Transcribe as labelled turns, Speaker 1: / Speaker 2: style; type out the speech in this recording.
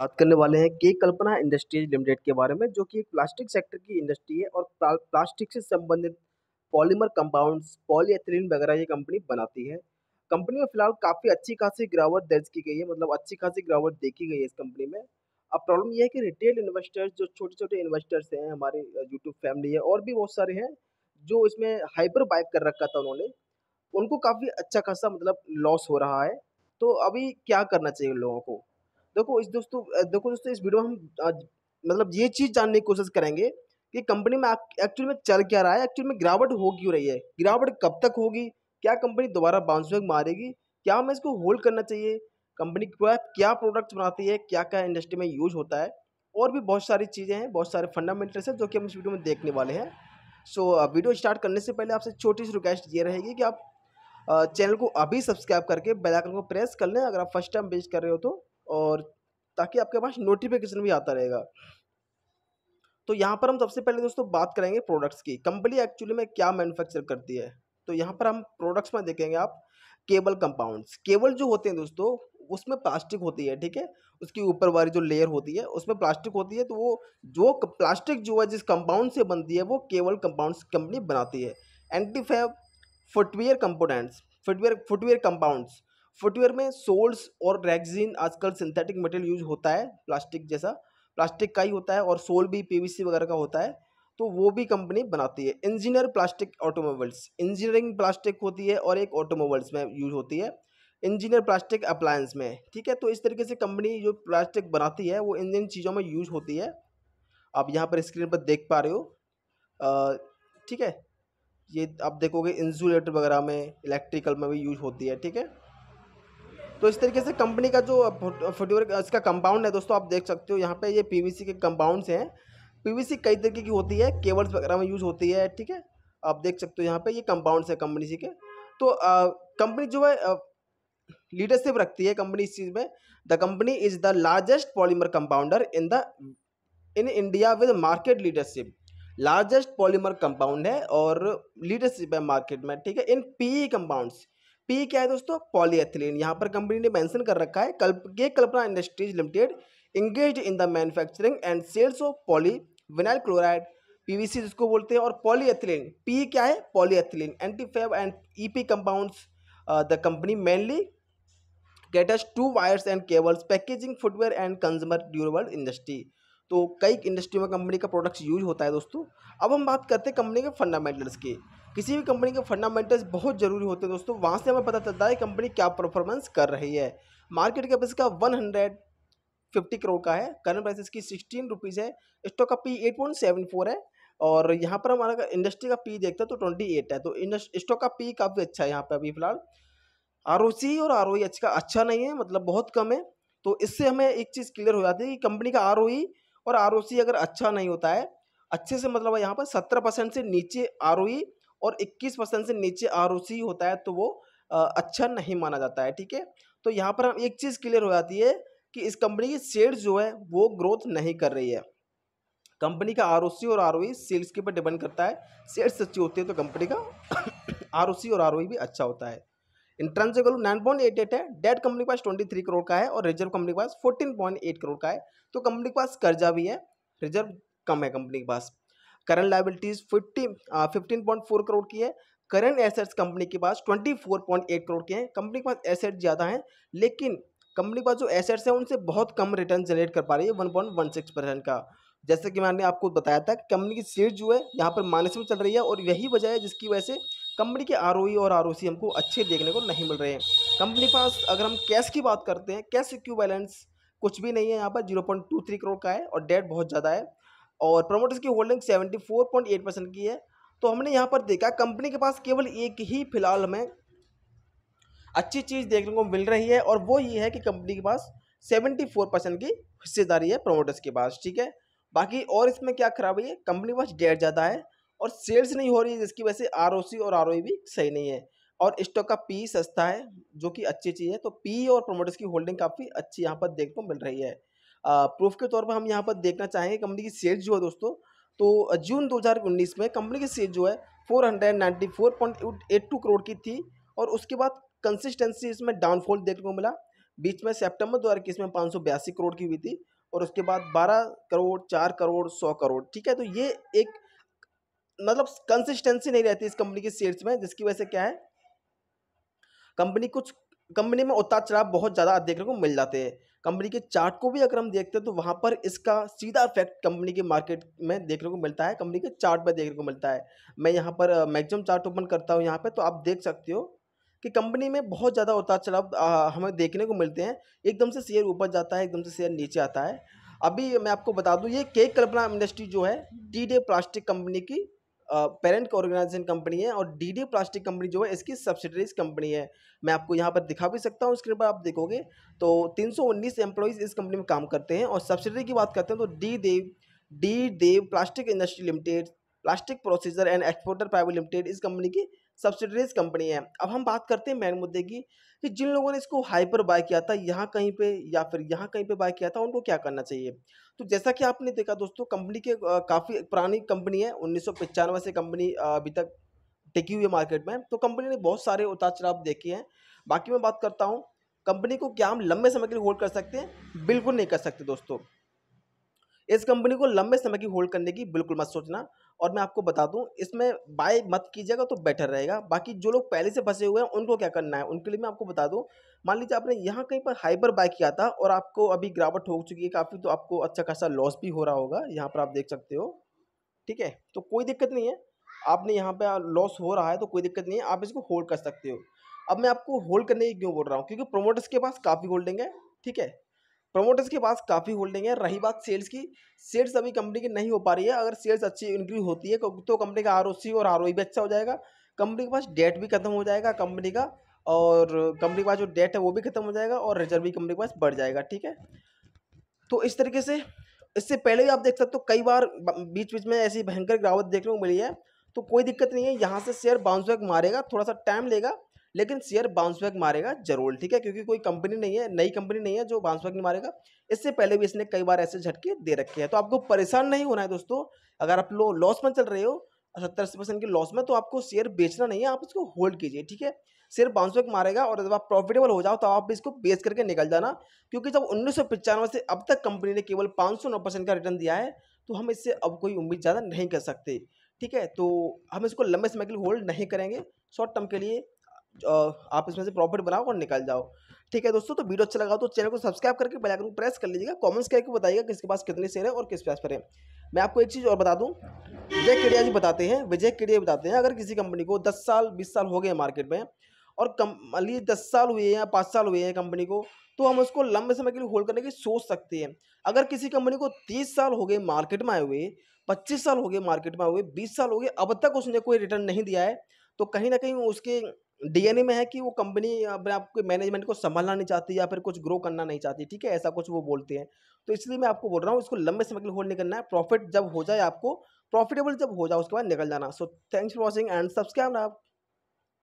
Speaker 1: बात करने वाले हैं के कल्पना इंडस्ट्रीज लिमिटेड के बारे में जो कि एक प्लास्टिक सेक्टर की इंडस्ट्री है और प्लास्टिक से संबंधित पॉलीमर कंपाउंड्स पॉलीएथिलीन वगैरह ये कंपनी बनाती है कंपनी में फिलहाल काफ़ी अच्छी खासी गिरावट दर्ज की गई है मतलब अच्छी खासी गिरावट देखी गई है इस कंपनी में अब प्रॉब्लम यह है कि रिटेल इन्वेस्टर्स जो छोटे छोटे इन्वेस्टर्स हैं हमारे यूट्यूब फैमिली है और भी बहुत सारे हैं जो इसमें हाइपर बाइक कर रखा था उन्होंने उनको काफ़ी अच्छा खासा मतलब लॉस हो रहा है तो अभी क्या करना चाहिए लोगों को देखो इस दोस्तों देखो दोस्तों इस वीडियो में हम मतलब ये चीज़ जानने की कोशिश करेंगे कि कंपनी में एक्चुअल में चल क्या रहा है एक्चुअल में गिरावट हो क्यों रही है गिरावट कब तक होगी क्या कंपनी दोबारा बाउंस बैक मारेगी क्या हमें इसको होल्ड करना चाहिए कंपनी क्या क्या प्रोडक्ट्स बनाती है क्या क्या इंडस्ट्री में यूज होता है और भी बहुत सारी चीज़ें हैं बहुत सारे फंडामेंटल्स हैं जो कि हम इस वीडियो में देखने वाले हैं सो so, वीडियो स्टार्ट करने से पहले आपसे छोटी सी रिक्वेस्ट ये रहेगी कि आप चैनल को अभी सब्सक्राइब करके बेल आइकन को प्रेस कर लें अगर आप फर्स्ट टाइम विजिट कर रहे हो तो और ताकि आपके पास नोटिफिकेशन भी आता रहेगा तो यहाँ पर हम सबसे पहले दोस्तों बात करेंगे प्रोडक्ट्स की कंपनी एक्चुअली में क्या मैन्युफैक्चर करती है तो यहाँ पर हम प्रोडक्ट्स में देखेंगे आप केबल कंपाउंड्स केबल जो होते हैं दोस्तों उसमें प्लास्टिक होती है ठीक है उसकी ऊपर वाली जो लेयर होती है उसमें प्लास्टिक होती है तो वो जो प्लास्टिक जो है जिस कंपाउंड से बनती है वो केबल कंपाउंड्स कंपनी बनाती है antifab footwear components footwear footwear compounds footwear में सोल्स और रैगजीन आजकल सिंथेटिक मटेरियल यूज होता है प्लास्टिक जैसा प्लास्टिक का ही होता है और सोल भी पीवीसी वगैरह का होता है तो वो भी कंपनी बनाती है engineer plastic automobiles engineering plastic होती है और एक ऑटोमोबाइल्स में यूज होती है इंजीनियर प्लास्टिक अप्लायंस में ठीक है तो इस तरीके से कंपनी जो प्लास्टिक बनाती है वो इन इन चीज़ों में यूज होती है आप यहाँ पर स्क्रीन पर देख पा रहे हो ठीक है ये आप देखोगे इंसुलेटर वगैरह में इलेक्ट्रिकल में भी यूज होती है ठीक है तो इस तरीके से कंपनी का जो फुटवेयर इसका कंपाउंड है दोस्तों आप देख सकते हो यहाँ पे ये पीवीसी के कंपाउंड्स हैं पीवीसी कई तरीके की होती है केबल्स वगैरह में यूज़ होती है ठीक है आप देख सकते हो यहाँ पे ये कंपाउंड्स है कंपनी के तो कंपनी जो है लीडरशिप रखती है कंपनी इस चीज़ में the company is the largest polymer compounder in the in India with market leadership largest polymer compound है और लीडरशिप है मार्केट में ठीक है इन पी कंपाउंड्स पी क्या है दोस्तों पॉलीएथिलीन यहाँ पर कंपनी ने मेंशन कर रखा है कल्प के Kalpana industries limited engage in the manufacturing and sales of polyvinyl chloride PVC जिसको बोलते हैं और पॉलीएथिलीन पी क्या है polyethylene antifab and EP compounds the company mainly caters to wires and cables packaging footwear and consumer durable industry तो कई industry में company का प्रोडक्ट्स यूज होता है दोस्तों अब हम बात करते हैं कंपनी के फंडामेंटल्स के किसी भी कंपनी के फंडामेंटल्स बहुत ज़रूरी होते हैं दोस्तों वहाँ से हमें पता चलता है कंपनी क्या परफॉर्मेंस कर रही है मार्केट कैप इसका वन हंड्रेड फिफ्टी करोड़ का है करंट प्राइस इसकी सिक्सटीन रुपीज़ है स्टॉक का P eight point seven four है और यहाँ पर हमारा इंडस्ट्री का पी देखते हैं तो ट्वेंटी एट है तो स्टॉक का पी काफ़ी अच्छा है यहाँ पर अभी फिलहाल आर और आर ओ e का अच्छा नहीं है मतलब बहुत कम है तो इससे हमें एक चीज़ क्लियर हो जाती है कि कंपनी का आर और आर अगर अच्छा नहीं होता है अच्छे से मतलब यहाँ पर सत्रह परसेंट से नीचे आर e और इक्कीस परसेंट से नीचे आर होता है तो वो अच्छा नहीं माना जाता है ठीक है तो यहाँ पर हम एक चीज़ क्लियर हो जाती है कि इस कंपनी की शेयर जो है वो ग्रोथ नहीं कर रही है कंपनी का आर और आर सेल्स e के ऊपर डिपेंड करता है शेयर्स अच्छी होती है तो कंपनी का आर और आर e भी अच्छा होता है intrinsic value nine point eight eight है डेट कंपनी के पास ट्वेंटी थ्री करोड़ का है और रिजर्व कंपनी के पास फोर्टीन पॉइंट एट करोड़ का है तो कंपनी के पास कर्जा भी है रिजर्व कम है कंपनी के पास current liabilities fifty fifteen point four crore की है करंट एसेट्स कंपनी के पास twenty four point eight crore के हैं कंपनी के पास एसेट ज़्यादा हैं लेकिन कंपनी के पास जो एसेट्स हैं उनसे बहुत कम रिटर्न जनरेट कर पा रही है one point one six percent का जैसे कि मैंने आपको बताया था कंपनी की शेयर जो है यहाँ पर माइनस में चल रही है और यही वजह है जिसकी वजह से कंपनी के आर और आर हमको अच्छे देखने को नहीं मिल रहे हैं कंपनी पास अगर हम कैश की बात करते हैं कैश क्यू बैलेंस कुछ भी नहीं है यहाँ पर zero point two three crore का है और डेट बहुत ज़्यादा है और प्रमोटर्स की holding seventy four point eight percent की है तो हमने यहाँ पर देखा कंपनी के पास केवल एक ही फिलहाल हमें अच्छी चीज़ देखने को मिल रही है और वो ये है कि कंपनी के पास सेवेंटी फोर परसेंट की हिस्सेदारी है प्रमोटर्स के पास ठीक है बाकी और इसमें क्या खराबी है कंपनी के पास डेट ज़्यादा है और सेल्स नहीं हो रही जिसकी वजह से आर और आर भी सही नहीं है और स्टॉक का पी सस्ता है जो कि अच्छी चीज़ है तो पी और प्रोमोटर्स की होल्डिंग काफ़ी अच्छी यहाँ पर देखने को मिल रही है प्रूफ के तौर पर हम यहाँ पर देखना चाहेंगे कंपनी की सेल्स जो है दोस्तों तो जून दो में कंपनी की सेल्स जो है फोर करोड़ की थी और उसके बाद कंसिस्टेंसी इसमें डाउनफॉल देखने को मिला बीच में सेप्टेम्बर दो हज़ार इक्कीस में पाँच करोड़ की हुई थी और उसके बाद 12 करोड़ 4 करोड़ 100 करोड़ ठीक है तो ये एक मतलब कंसिस्टेंसी नहीं रहती इस कंपनी की शेयर्स में जिसकी वजह से क्या है कंपनी कुछ कंपनी में उतार चढ़ाव बहुत ज़्यादा देखने को मिल जाते हैं कंपनी के चार्ट को भी अगर हम देखते हैं तो वहाँ पर इसका सीधा इफेक्ट कंपनी के मार्केट में देखने को मिलता है कंपनी के चार्ट में देखने को मिलता है मैं यहाँ पर मैक्सिमम चार्ट ओपन करता हूँ यहाँ पर तो आप देख सकते हो कि कंपनी में बहुत ज़्यादा उतार चढ़ाव हमें देखने को मिलते हैं एकदम से शेयर ऊपर जाता है एकदम से शेयर नीचे आता है अभी मैं आपको बता दूँ ये केक कल्पना इंडस्ट्री जो है टी डे प्लास्टिक कंपनी की पेरेंट ऑर्गेनाइजेशन कंपनी है और डी प्लास्टिक कंपनी जो है इसकी सब्सिडरीज कंपनी है मैं आपको यहाँ पर दिखा भी सकता हूँ स्क्रीन पर आप देखोगे तो 319 एम्प्लॉयज़ इस कंपनी में काम करते हैं और सब्सिडरी की बात करते हैं तो D Dev D Dev plastic industry limited plastic processor and exporter private limited इस कंपनी की सब्सिडरीज कंपनी है अब हम बात करते हैं मेन मुद्दे की कि जिन लोगों ने इसको हाई पर बाय किया था यहाँ कहीं पे या फिर यहाँ कहीं पे बाय किया था उनको क्या करना चाहिए तो जैसा कि आपने देखा दोस्तों कंपनी के काफ़ी पुरानी कंपनी है उन्नीस से कंपनी अभी तक टिकी हुई है मार्केट में तो कंपनी ने बहुत सारे उतार चढ़ाव देखे हैं बाकी मैं बात करता हूँ कंपनी को क्या हम लंबे समय के लिए होल्ड कर सकते हैं बिल्कुल नहीं कर सकते दोस्तों इस कंपनी को लंबे समय की होल्ड करने की बिल्कुल मत सोचना और मैं आपको बता दूं इसमें बाय मत कीजिएगा तो बेटर रहेगा बाकी जो लोग पहले से फंसे हुए हैं उनको क्या करना है उनके लिए मैं आपको बता दूं मान लीजिए आपने यहाँ कहीं पर हाइपर बाय किया था और आपको अभी गिरावट हो चुकी है काफ़ी तो आपको अच्छा खासा लॉस भी हो रहा होगा यहाँ पर आप देख सकते हो ठीक है तो कोई दिक्कत नहीं है आपने यहाँ पर लॉस हो रहा है तो कोई दिक्कत नहीं है आप इसको होल्ड कर सकते हो अब मैं आपको होल्ड करने की क्यों बोल रहा हूँ क्योंकि प्रोमोटर्स के पास काफ़ी होल्डिंग है ठीक है प्रमोटर्स के पास काफ़ी होल्डिंग है रही बात सेल्स की सेल्स अभी कंपनी की नहीं हो पा रही है अगर सेल्स अच्छी इंक्रीज होती है तो कंपनी का आर और आर e भी अच्छा हो जाएगा कंपनी के पास डेट भी खत्म हो जाएगा कंपनी का और कंपनी के पास जो डेट है वो भी खत्म हो जाएगा और रिजर्व भी कंपनी के पास बढ़ जाएगा ठीक है तो इस तरीके से इससे पहले भी आप देख सकते हो कई बार बीच बीच में ऐसी भयंकर गिरावट देखने को मिली है तो कोई दिक्कत नहीं है यहाँ से शेयर बाउंस बैक मारेगा थोड़ा सा टाइम लेगा लेकिन शेयर बाउंस बैक मारेगा जरूर ठीक है क्योंकि कोई कंपनी नहीं है नई कंपनी नहीं है जो बाउंस बैक नहीं मारेगा इससे पहले भी इसने कई बार ऐसे झटके दे रखे हैं तो आपको परेशान नहीं होना है दोस्तों अगर आप लोग लॉस में चल रहे हो सत्तर अस्सी परसेंट के लॉस में तो आपको शेयर बेचना नहीं है आप इसको होल्ड कीजिए ठीक है शेयर बाउंस बैक मारेगा और जब आप प्रॉफिटेबल हो जाओ तो आप इसको बेच करके निकल जाना क्योंकि जब उन्नीस से अब तक कंपनी ने केवल पाँच परसेंट का रिटर्न दिया है तो हम इससे अब कोई उम्मीद ज़्यादा नहीं कर सकते ठीक है तो हम इसको लंबे समय के लिए होल्ड नहीं करेंगे शॉर्ट टर्म के लिए आप इसमें से प्रॉफिट बनाओ और निकल जाओ ठीक है दोस्तों तो वीडियो अच्छा लगा तो चैनल को सब्सक्राइब करके बेल आइकन को प्रेस कर लीजिएगा कमेंट्स करके बताइएगा किसके पास कितने शेयर है और किस प्राइस पर है मैं आपको एक चीज़ और बता दूं विजय केडिया जी बताते हैं विजय केडिया बताते हैं अगर किसी कंपनी को 10 साल 20 साल हो गए मार्केट में और कम मान लीजिए दस साल हुए हैं पाँच साल हुए हैं कंपनी को तो हम उसको लंबे समय के लिए होल्ड करने की सोच सकते हैं अगर किसी कंपनी को तीस साल हो गए मार्केट में आए हुए पच्चीस साल हो गए मार्केट में आए हुए बीस साल हो गए अब तक उसने कोई रिटर्न नहीं दिया है तो कहीं ना कहीं उसके डीएनए में है कि वो कंपनी अपने आपके मैनेजमेंट को संभालना नहीं चाहती या फिर कुछ ग्रो करना नहीं चाहती ठीक है ऐसा कुछ वो बोलते हैं तो इसलिए मैं आपको बोल रहा हूँ इसको लंबे समय के लिए होल्ड नहीं करना है प्रॉफिट जब हो जाए आपको प्रॉफिटेबल जब हो जाए उसके बाद निकल जाना so thanks for watching and subscribe आप